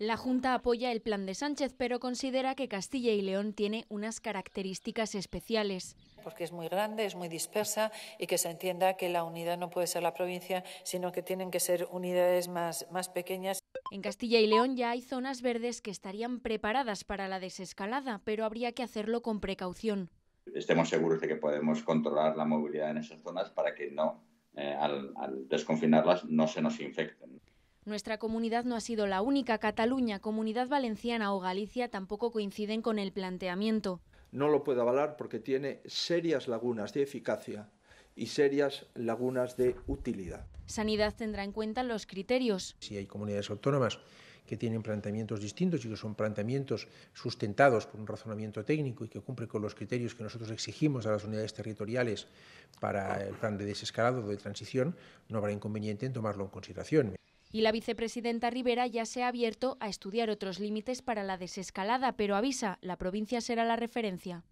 La Junta apoya el plan de Sánchez, pero considera que Castilla y León tiene unas características especiales. Porque es muy grande, es muy dispersa y que se entienda que la unidad no puede ser la provincia, sino que tienen que ser unidades más, más pequeñas. En Castilla y León ya hay zonas verdes que estarían preparadas para la desescalada, pero habría que hacerlo con precaución. Estemos seguros de que podemos controlar la movilidad en esas zonas para que no, eh, al desconfinarlas, no se nos infecten. Nuestra comunidad no ha sido la única. Cataluña, Comunidad Valenciana o Galicia tampoco coinciden con el planteamiento. No lo puedo avalar porque tiene serias lagunas de eficacia y serias lagunas de utilidad. Sanidad tendrá en cuenta los criterios. Si hay comunidades autónomas que tienen planteamientos distintos y que son planteamientos sustentados por un razonamiento técnico y que cumplen con los criterios que nosotros exigimos a las unidades territoriales para el plan de desescalado o de transición, no habrá inconveniente en tomarlo en consideración. Y la vicepresidenta Rivera ya se ha abierto a estudiar otros límites para la desescalada, pero avisa, la provincia será la referencia.